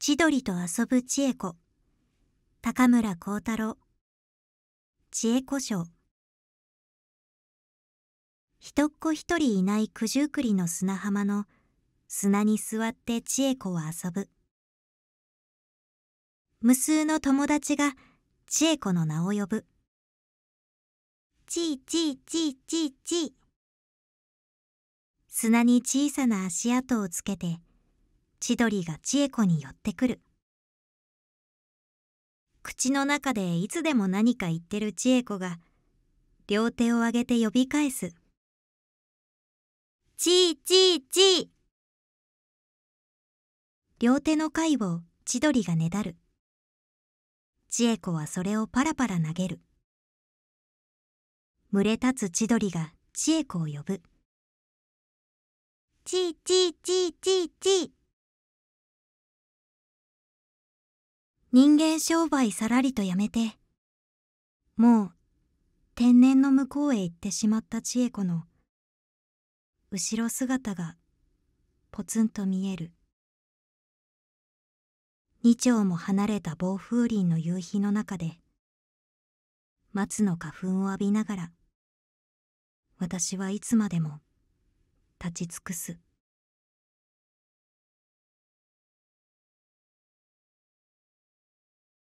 千鳥と遊ぶ千恵子高村光太郎千恵子賞人っ子一人いない九十九里の砂浜の砂に座って千恵子は遊ぶ無数の友達が千恵子の名を呼ぶちいちいちいちいちい砂に小さな足跡をつけて千鳥が千恵子に寄ってくる口の中でいつでも何か言ってる千恵子が両手を上げて呼び返す「ちいちいちい」両手の貝を千鳥がねだる千恵子はそれをパラパラ投げる群れ立つ千鳥が千恵子を呼ぶ「ちいちいちいちいちい」人間商売さらりとやめて、もう天然の向こうへ行ってしまった千恵子の、後ろ姿がポツンと見える。二丁も離れた暴風林の夕日の中で、松の花粉を浴びながら、私はいつまでも立ち尽くす。